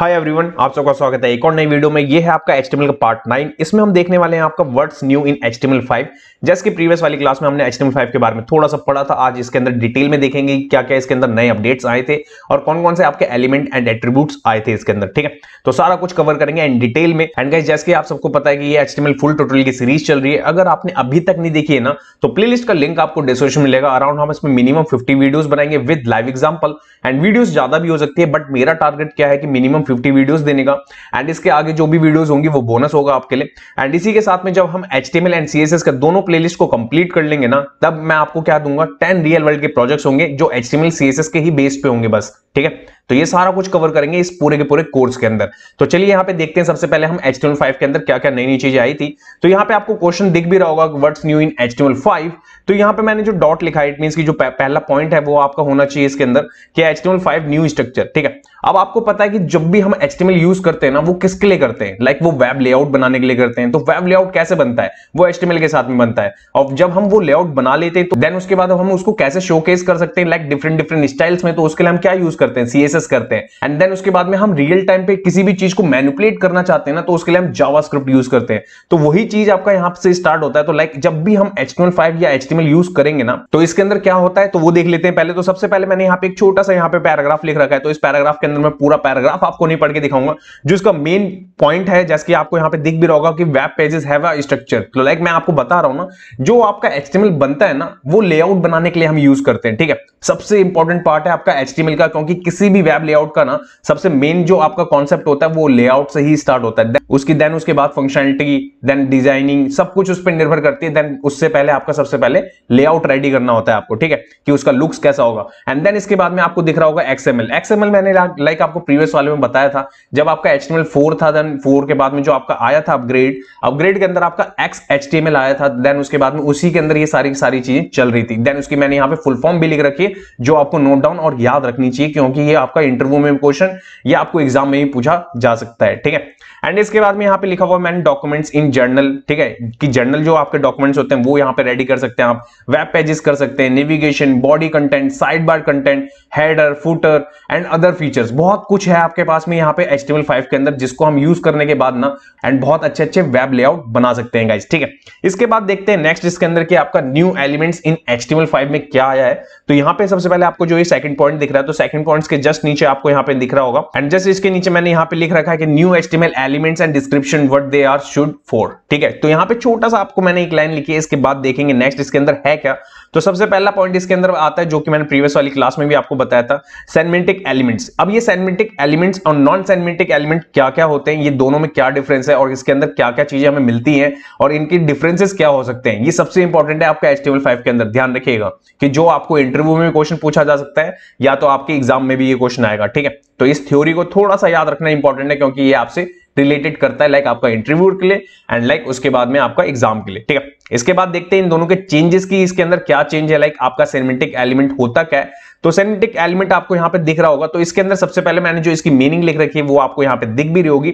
Hi everyone आप सबका स्वागत है एक और नई वीडियो में ये है आपका HTML का पार्ट नाइन इसमें हम देखने वाले हैं आपका वर्ड्स न्यू इन फाइव जैसे कि प्रीवियस वाली क्लास में हमने फाइव के बारे में थोड़ा सा पढ़ा था आज इसके अंदर डिटेल में देखेंगे क्या क्या इसके अंदर नए अपडेट्स आए थे और कौन कौन से आपके एलिमेंट एंड एट्रीब्यूट आए थे इसके अंदर ठीक है तो सारा कुछ कवर करेंगे एंड डिटेल में एंड गाइज जैसे आप सबको पता है कि ये HTML फुल टोटल की सीरीज चल रही है अगर आपने अभी तक नहीं देखी है ना तो प्ले का लिंक आपको डिस्क्रिप्शन मिलेगा अराउंड हम इसमें मिनिमम फिफ्टी वीडियोज बनाएंगे with live example and videos ज्यादा भी हो सकती है बट मेरा टारगेट क्या है कि मिनिमम 50 वीडियोस देने का एंड इसके आगे जो भी वीडियोस होंगी वो बोनस होगा आपके लिए एंड इसी के साथ में जब हम एच एंड एस का दोनों प्लेलिस्ट को कंप्लीट कर लेंगे ना तब मैं आपको क्या दूंगा टेन रियल वर्ल्ड के प्रोजेक्ट्स होंगे जो एच टी एस के ही बेस पे होंगे बस ठीक है तो ये सारा कुछ कवर करेंगे इस पूरे के पूरे कोर्स के अंदर तो चलिए यहाँ पे देखते हैं सबसे पहले हम एच के अंदर क्या क्या नई नई चीजें आई थी तो यहाँ पे आपको क्वेश्चन दिख भी रहा होगा वर्ड्स न्यू इन एच तो यहाँ पे मैंने जो डॉट लिखा है इट मीन की जो पहला पॉइंट है वो आपका होना चाहिए इसके अंदर कि एच न्यू स्ट्रक्चर ठीक है अब आपको पता है कि जब भी हम एचटीएमएल यूज करते हैं ना वो किसके लिए करते हैं लाइक like वो वेब लेआउट बनाने के लिए करते हैं तो वेब लेआउट कैसे बनता है वो एचटीएमएल के साथ में बनता है और जब हम वो लेआउट बना लेते हैं तो देन उसके बाद हम उसको कैसे शोकेस कर सकते हैं लाइक डिफरेंट डिफरेंट स्टाइल्स में तो उसके लिए हम क्या यूज करते हैं सीएसएस करते हैं एंड देन उसके बाद में हम रियल टाइम पे किसी भी चीज को मैनिपुलेट करना चाहते हैं ना तो उसके लिए हम जावा यूज करते हैं तो वही चीज आपका यहाँ से स्टार्ट होता है तो लाइक जब भी हम एच फाइव या एच यूज करेंगे ना तो इसके अंदर क्या होता है तो वो देख लेते हैं पहले तो सबसे पहले मैंने यहाँ पे एक छोटा सा यहाँ पे पैराग्राफ लिख रखा है तो इस पैराग्राफ के अंदर मैं पूरा पैराग्राफ आपको नहीं पढ़ के दिखाऊंगा जो इसका मेन पॉइंट है जैसे कि आपको यहाँ पे दिख भी रहा होगा कि वेब पेजेस है स्ट्रक्चर तो लाइक मैं आपको बता रहा हूँ ना जो आपका एच बनता है ना वो लेआउट बनाने के लिए हम यूज करते हैं ठीक है सबसे इंपॉर्टेंट पार्ट है आपका एच का क्योंकि किसी भी वेब लेआउट का ना सबसे मेन जो आपका कॉन्सेप्ट होता है वो लेआउट से ही स्टार्ट होता है उसकी देन उसके बाद फंक्शनलिटी देन डिजाइनिंग सब कुछ उस पर निर्भर करती है देन उससे पहले आपका सबसे पहले लेआउट रेडी करना होता है आपको ठीक है कि उसका लुक्स कैसा होगा एंड देन इसके बाद में आपको दिख रहा होगा एक्सएमएल एक्सएमएल मैंने लाइक आपको प्रीवियस वाले में बताया था जब आपका एच फोर था देन फोर के बाद में जो आपका आया था अपग्रेड अपग्रेड के अंदर आपका एक्स एच आया था देन उसके बाद में उसी के अंदर ये सारी सारी चीजें चल रही थी देन उसकी मैंने यहाँ पे फुल फॉर्म भी लिख रखी है जो आपको नोट डाउन और याद रखनी चाहिए क्योंकि ये आपका इंटरव्यू में क्वेश्चन ये आपको एग्जाम में भी पूछा जा सकता है ठीक है एंड इसके बाद में यहाँ पे लिखा हुआ मैंने डॉक्यूमेंट्स इन जर्नल ठीक है कि जर्नल जो आपके डॉक्यूमेंट्स होते हैं वो यहाँ पे रेडी कर सकते हैं आप वेब पेजेस कर सकते हैं navigation body content side bar content header footer and other feature features बहुत कुछ है आपके पास में यहाँ पे एच के अंदर जिसको हम यूज करने के बाद ना एंड बहुत अच्छे अच्छे वेब लेआउट बना सकते हैं गाइज ठीक है इसके बाद देखते हैं नेक्स्ट इसके अंदर कि आपका न्यू एलिमेंट्स इन एच में क्या आया है तो यहाँ पे सबसे पहले आपको जो ये सेकंड पॉइंट दिख रहा है तो सेकंड पॉइंट के जस्ट नीचे आपको यहाँ पे दिख रहा होगा एंड जस्ट इसके नीचे मैंने यहाँ पे लिख रखा है कि new H elements and description what they are should for ठीक है तो यहाँ पे छोटा सा आपको मैंने एक लाइन लिखी है इसके बाद देखेंगे नेक्स्ट इसके अंदर है क्या तो सबसे पहला पॉइंट इसके अंदर आता है जो कि मैंने प्रीवियस वाली क्लास में भी आपको बताया था सेनमेंटिक एलिमेंट्स अब ये सेनमेंटिक एलिमेंट्स और नॉन सेनमेंटिक एलिमेंट क्या क्या होते हैं ये दोनों में क्या डिफरेंस है और इसके अंदर क्या क्या चीजें हमें मिलती है और इनके डिफरेंसेस क्या हो सकते हैं ये सबसे इंपॉर्टेंट है आपका एच टेबल फाइव के अंदर ध्यान रखिएगा कि जो आपको इंटरव्यू में क्वेश्चन पूछा जा सकता है या तो आपके एग्जाम में भी ये क्वेश्चन आएगा ठीक है तो इस थ्योरी को थोड़ा सा याद रखना इंपॉर्टेंट है क्योंकि ये आपसे रिलेटेड करता है लाइक आपका इंटरव्यू के लिए एंड लाइक उसके बाद में आपका एग्जाम के लिए ठीक है इसके बाद देखते हैं इन दोनों के चेंजेस की इसके अंदर क्या चेंज है लाइक आपका सिनेमेटिक एलिमेंट होता क्या है तो सेनेटिक एलिमेंट आपको यहां पे दिख रहा होगा तो इसके अंदर सबसे पहले मैंने जो इसकी मीनिंग लिख रखी है वो आपको यहां पे दिख भी रही होगी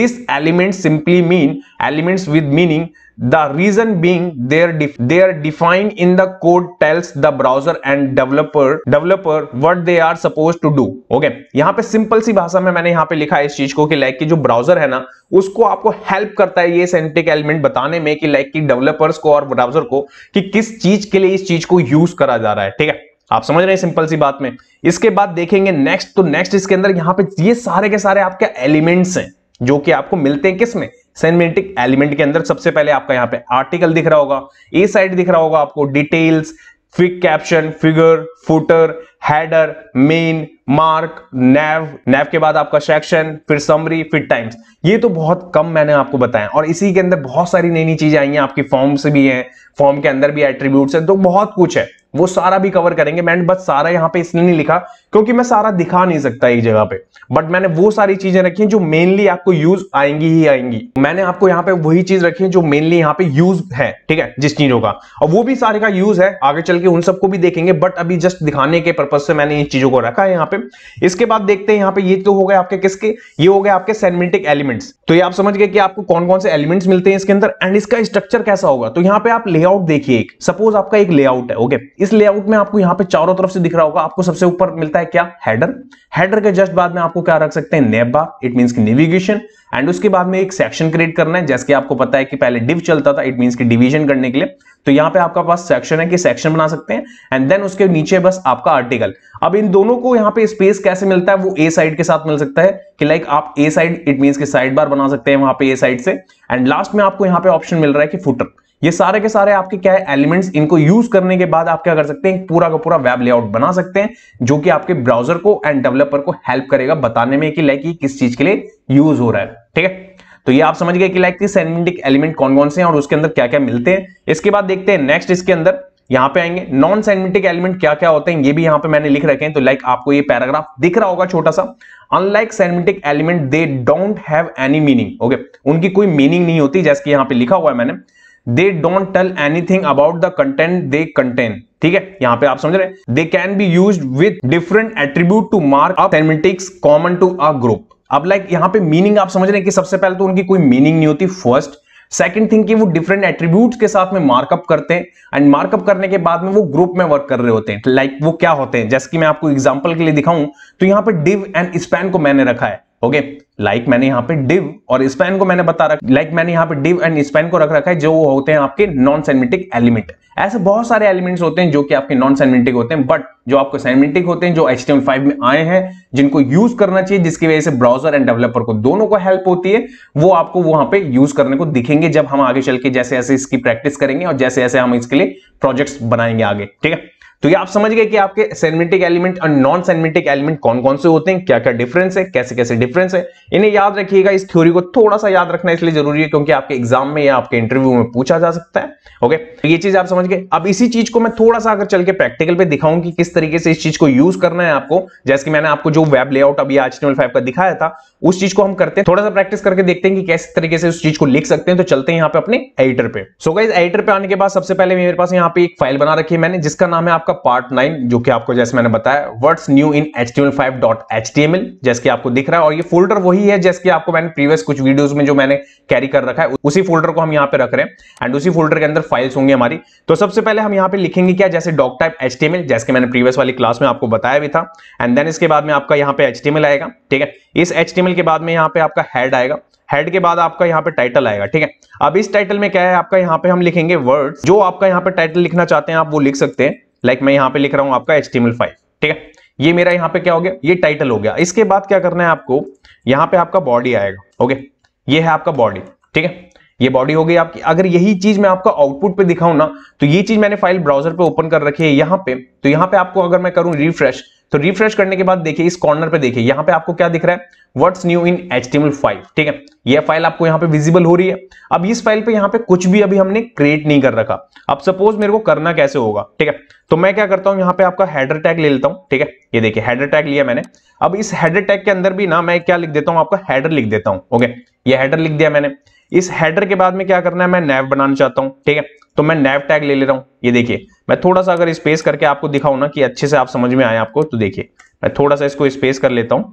this element simply mean elements with meaning the reason being there there they in the code tells the browser and developer developer what they are suppose to do okay do यहाँ पे सिंपल सी भाषा में मैंने यहाँ पे लिखा है इस चीज को कि लाइक की जो ब्राउजर है ना उसको आपको हेल्प करता है ये सेंटिक एलिमेंट बताने में कि लाइक की डेवलपर्स को और ब्राउजर को कि किस चीज के लिए इस चीज को यूज करा जा रहा है ठीक है आप समझ रहे हैं सिंपल सी बात में इसके बाद देखेंगे नेक्स्ट तो नेक्स्ट इसके अंदर यहाँ पे ये सारे के सारे आपके एलिमेंट्स हैं जो कि आपको मिलते हैं किसमें सेनमेटिक एलिमेंट के अंदर सबसे पहले आपका यहाँ पे आर्टिकल दिख रहा होगा ए साइड दिख रहा होगा आपको details fig caption figure footer header main mark nav nav के बाद आपका सेक्शन फिर समरी फिर टाइम्स ये तो बहुत कम मैंने आपको बताया और इसी के अंदर बहुत सारी नई नई चीजें आई हैं आपकी फॉर्म से भी हैं फॉर्म के अंदर भी एट्रीब्यूट है तो बहुत कुछ है वो सारा भी कवर करेंगे मैंने बस सारा यहाँ पे इसलिए नहीं लिखा क्योंकि मैं सारा दिखा नहीं सकता एक जगह पे बट मैंने वो सारी चीजें रखी हैं जो मेनली आपको यूज आएंगी ही आएंगी मैंने आपको यहाँ पे वही चीज रखी है जो मेनली यहाँ पे यूज है ठीक है जिस चीजों का और वो भी सारे का यूज है आगे चल के उन सबको भी देखेंगे बट अभी जस्ट दिखाने के पर्पज पर्पज से मैंने इन चीजों को रखा है यहाँ पे इसके बाद देखते हैं यहाँ पे ये तो हो गए आपके किसके ये हो गए आपके सेनमेटिक एलिमेंट्स तो ये आप समझ गए कि आपको कौन कौन से एलिमेंट्स मिलते हैं इसके अंदर एंड इसका स्ट्रक्चर कैसा होगा तो यहाँ पे आप लेआउट देखिए एक सपोज आपका एक लेआउट है ओके इस लेआउट में आपको यहाँ पे चारों तरफ से दिख रहा होगा आपको सबसे ऊपर मिलता है क्या हेडर हेडर के जस्ट बाद में आपको क्या रख सकते हैं नेबा इट मीन की नेविगेशन एंड उसके बाद में एक सेक्शन क्रिएट करना है जैसे आपको पता है कि पहले डिव चलता था इट मीन की डिवीजन करने के लिए तो यहाँ पे आपका पास सेक्शन है कि सेक्शन बना सकते हैं एंड देन उसके नीचे बस आपका आर्टिकल अब इन दोनों को यहाँ पे स्पेस कैसे मिलता है वो ए साइड के साथ मिल सकता है कि लाइक आप ए साइड इट मीन के साइड बार बना सकते हैं वहां पे ए साइड से एंड लास्ट में आपको यहाँ पे ऑप्शन मिल रहा है कि फुटर ये सारे के सारे आपके क्या है एलिमेंट्स इनको यूज करने के बाद आप क्या कर सकते हैं पूरा का पूरा वेब लेआउट बना सकते हैं जो कि आपके ब्राउजर को एंड डेवलपर को हेल्प करेगा बताने में कि लाइक ये किस चीज के लिए यूज हो रहा है ठीक है तो ये आप समझ गए कि लाइक सेमेंटिक एलिमेंट कौन कौन से हैं और उसके अंदर क्या क्या मिलते हैं इसके बाद देखते हैं नेक्स्ट इसके अंदर यहां पे आएंगे नॉन सेगमेंटिक एलिमेंट क्या क्या होते हैं ये भी यहां पे मैंने लिख रखे हैं तो लाइक आपको ये पैराग्राफ दिख रहा होगा छोटा सा unlike semantic element they don't have any meaning okay उनकी कोई मीनिंग नहीं होती जैसे कि यहां पे लिखा हुआ है मैंने they don't tell anything about the content they contain ठीक है यहां पे आप समझ रहे they can be use with different attribute to mark a common to a group अब लाइक like, यहां पे मीनिंग आप समझ रहे हैं कि सबसे पहले तो उनकी कोई मीनिंग नहीं होती फर्स्ट सेकंड थिंग कि वो डिफरेंट एट्रीब्यूट के साथ में मार्कअप करते हैं एंड मार्कअप करने के बाद में वो ग्रुप में वर्क कर रहे होते हैं लाइक like, वो क्या होते हैं जैसे कि मैं आपको एग्जांपल के लिए दिखाऊं तो यहां पे डिव एंड स्पैन को मैंने रखा है ओके okay? लाइक like मैंने यहाँ पे डिव और स्पैन को मैंने बता रखा लाइक like मैंने यहाँ पे डिव एंड स्पैन को रख रखा है जो वो होते हैं आपके नॉन सेनमेटिक एलिमेंट ऐसे बहुत सारे एलिमेंट्स होते हैं जो कि आपके नॉन सेनमेटिक होते हैं बट जो आपको असाइनमेंटिक होते हैं जो एच में आए हैं जिनको यूज करना चाहिए जिसकी वजह से ब्राउजर एंड डेवलपर को दोनों को हेल्प होती है वो आपको वहां पे यूज करने को दिखेंगे जब हम आगे चल के जैसे ऐसे इसकी प्रैक्टिस करेंगे और जैसे जैसे हम इसके लिए प्रोजेक्ट्स बनाएंगे आगे ठीक है तो ये आप समझ गए कि आपके सेनमेटिक एलिमेंट और नॉन सेनमेटिक एलिमेंट कौन कौन से होते हैं क्या क्या डिफरेंस है कैसे कैसे डिफरेंस है इन्हें याद रखिएगा इस थ्योरी को थोड़ा सा याद रखना इसलिए जरूरी है क्योंकि आपके एग्जाम में या आपके इंटरव्यू में पूछा जा सकता है ओके तो ये चीज आप समझ गए अब इसी चीज को मैं थोड़ा सा अगर चल के प्रैक्टिकल पे दिखाऊं कि किस तरीके से इस चीज को यूज करना है आपको जैसे कि मैंने आपको जो वेब लेआउट अभी आज फाइव का दिखाया था उस चीज को हम करते हैं थोड़ा सा प्रैक्टिस करके देखते हैं कि कैसे तरीके से उस चीज को लिख सकते हैं तो चलते हैं यहाँ पे अपने एडिटर पे सो गाइज एडिटर पे आने के बाद सबसे पहले मेरे पास यहाँ पे एक फाइल बना रखी है मैंने जिसका नाम है आपका पार्ट नाइन जो कि आपको जैसे मैंने बताया words new in H T five dot H T M L जैसे कि आपको दिख रहा है और ये फोल्डर वही है जैसे कि आपको मैंने प्रीवियस कुछ वीडियोज में जो मैंने कैरी कर रखा है उसी फोल्डर को हम यहाँ पे रख रहे हैं एंड उसी फोल्डर के अंदर फाइल्स होंगी हमारी तो सबसे पहले हम यहाँ पे लिखेंगे क्या जैसे doc type H T M L जैसे मैंने प्रीवियस प्रीवियस वाली क्लास में आपको बताया भी था एंड देन इसके बाद में आपका यहाँ पे एच आएगा ठीक है इस एच के बाद में यहाँ पे आपका हेड आएगा हेड के बाद आपका यहाँ पे टाइटल आएगा ठीक है अब इस टाइटल में क्या है आपका यहाँ पे हम लिखेंगे वर्ड जो आपका यहाँ पे टाइटल लिखना चाहते हैं आप वो लिख सकते हैं लाइक मैं यहाँ पे लिख रहा हूँ आपका एच ठीक है ये मेरा यहाँ पे क्या हो गया ये टाइटल हो गया इसके बाद क्या करना है आपको यहाँ पे आपका बॉडी आएगा ओके ये है आपका बॉडी ठीक है ये बॉडी हो गई आपकी अगर यही चीज मैं आपका आउटपुट पे दिखाऊं ना तो ये चीज मैंने फाइल ब्राउजर पे ओपन कर रखी है यहाँ पे तो यहाँ पे आपको अगर मैं करूं रिफ्रेश तो रिफ्रेश करने के बाद देखिए इस कॉर्नर पे देखिए यहाँ पे आपको क्या दिख रहा है what's new in H file ठीक है ये फाइल आपको यहाँ पे विजिबल हो रही है अब इस फाइल पे यहाँ पे कुछ भी अभी हमने क्रिएट नहीं कर रखा अब सपोज मेरे को करना कैसे होगा ठीक है तो मैं क्या करता हूँ यहाँ पे आपका हेडर टैग ले लेता हूँ ठीक है ये देखिए हेडर टैग लिया मैंने अब इस हेडर टैग के अंदर भी ना मैं क्या लिख देता हूँ आपका हेडर लिख देता हूँ ओके ये हेडर लिख दिया मैंने इस हेडर के बाद में क्या करना है मैं नैव बनाना चाहता हूं ठीक है तो मैं नैव टैग ले ले रहा हूं ये देखिए मैं थोड़ा सा अगर स्पेस करके आपको दिखाऊं ना कि अच्छे से आप समझ में आए आपको तो देखिए मैं थोड़ा सा इसको स्पेस कर लेता हूं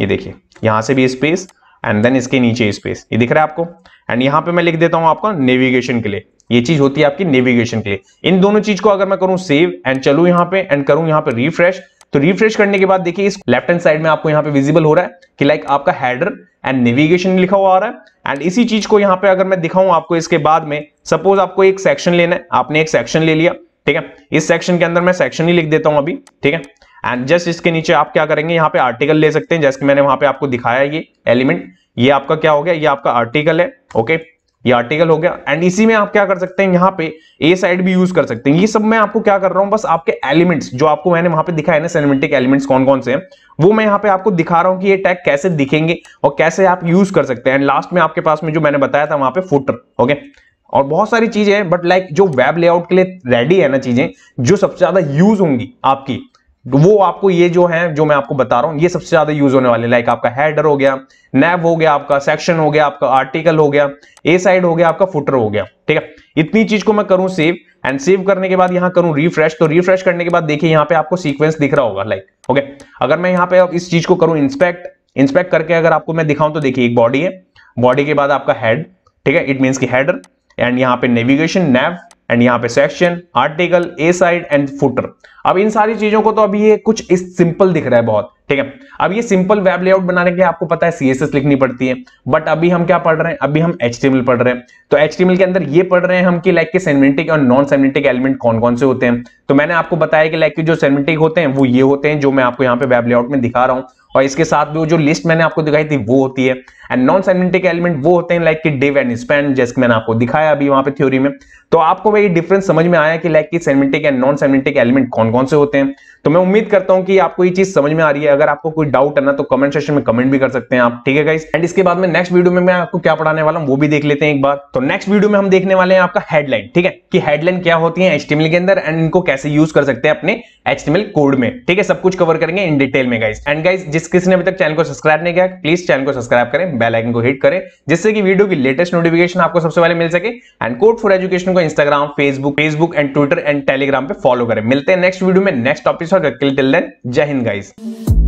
ये देखिए यहां से भी स्पेस एंड देन इसके नीचे स्पेस ये दिख रहा है आपको एंड यहां पर मैं लिख देता हूं आपका नेविगेशन के लिए ये चीज होती है आपकी नेविगेशन के लिए इन दोनों चीज को अगर मैं करूं सेव एंड चलू यहां पे एंड करूं यहाँ पे रिफ्रेश तो रिफ्रेश करने के बाद देखिए इस लेफ्ट हैंड साइड में आपको यहाँ पे विजिबल हो रहा है कि लाइक आपका हेडर एंड नेविगेशन लिखा हुआ आ रहा है एंड इसी चीज को यहाँ पे अगर मैं दिखाऊं आपको इसके बाद में सपोज आपको एक सेक्शन लेना है आपने एक सेक्शन ले लिया ठीक है इस सेक्शन के अंदर मैं सेक्शन ही लिख देता हूं अभी ठीक है एंड जस्ट इसके नीचे आप क्या करेंगे यहाँ पे आर्टिकल ले सकते हैं जैसे मैंने वहां पे आपको दिखाया ये एलिमेंट ये आपका क्या हो गया ये आपका आर्टिकल है ओके okay? ये आर्टिकल हो गया एंड इसी में आप क्या कर सकते हैं यहाँ पे ए साइड भी यूज कर सकते हैं ये सब मैं आपको क्या कर रहा हूं बस आपके एलिमेंट्स जो आपको मैंने वहां पे दिखा है ना सेनेमेटिक एलिमेंट्स कौन कौन से हैं वो मैं यहाँ पे आपको दिखा रहा हूं कि ये टैग कैसे दिखेंगे और कैसे आप यूज कर सकते हैं एंड लास्ट में आपके पास में जो मैंने बताया था वहां पे फुटर ओके और बहुत सारी चीजें हैं बट लाइक जो वेब लेआउट के लिए रेडी है ना चीजें जो सबसे ज्यादा यूज होंगी आपकी वो आपको ये जो है जो मैं आपको बता रहा हूं ये सबसे ज्यादा यूज होने वाले लाइक आपका हेडर हो गया नैब हो गया आपका सेक्शन हो गया आपका आर्टिकल हो गया ए साइड हो गया आपका फुटर हो गया ठीक है इतनी चीज को मैं करूं सेव एंड सेव करने के बाद यहां करूं रिफ्रेश तो रिफ्रेश करने के बाद देखिए यहां पे आपको सीक्वेंस दिख रहा होगा लाइक ओके अगर मैं यहां पे इस चीज को करूं इंस्पेक्ट इंस्पेक्ट करके अगर आपको मैं दिखाऊं तो देखिए एक बॉडी है बॉडी के बाद आपका हेड ठीक है इट मीन की हेडर एंड यहाँ पे नेविगेशन नैव एंड यहाँ पे section article aside and footer अब इन सारी चीजों को तो अभी ये कुछ इस सिंपल दिख रहा है बहुत ठीक है अब ये सिंपल वेब लेआउट बनाने के लिए आपको पता है सीएसएस लिखनी पड़ती है बट अभी हम क्या पढ़ रहे हैं अभी हम एच पढ़ रहे हैं तो एच के अंदर ये पढ़ रहे हैं हम कि लाइक के सेमेंटिक और नॉन सेमेंटिक एलिमेंट कौन कौन से होते हैं तो मैंने आपको बताया कि लाइक के जो सेमेंटिक होते हैं वो ये होते हैं जो मैं आपको यहाँ पे वेब लेआउट में दिखा रहा हूँ और इसके साथ भी जो लिस्ट मैंने आपको दिखाई थी वो होती है एंड नॉन सेमेंटिक एलिमेंट वो होते हैं लाइक की डिव एंड स्पेन जैसे मैंने आपको दिखाया अभी वहां पे थ्योरी में तो आपको वही डिफरेंस समझ में आया कि लाइक की semantic and non semantic element कौन कौन से होते हैं तो मैं उम्मीद करता हूं कि आपको ये चीज समझ में आ रही है अगर आपको कोई डाउट है ना तो कमेंट सेक्शन में कमेंट भी कर सकते हैं आप ठीक है गाइस एंड इसके बाद में नेक्स्ट वीडियो में मैं आपको क्या पढ़ाने वाला हूँ वो भी देख लेते हैं एक बार तो नेक्स्ट वीडियो में हम देखने वाले हैं आपका हेडलाइन ठीक है कि हेडलाइन क्या होती है एचटीएमएल के अंदर एंड इनको कैसे यूज कर सकते हैं अपने एचटीएमएल कोड में ठीक है सब कुछ कवर करेंगे इन डिटेल में गाइस एंड गाइस जिस किसी ने अभी तक चैनल को सब्सक्राइब नहीं किया प्लीज चैनल को सब्सक्राइब करें बेल आइकन को हिट करें जिससे कि वीडियो की लेटेस्ट नोटिफिकेशन आपको सबसे पहले मिल सके एंड कोड फॉर एजुकेशन को Instagram Facebook Facebook and Twitter and Telegram पे फॉलो करें मिलते हैं नेक्स्ट वीडियो में next topic till then Jai Hind guys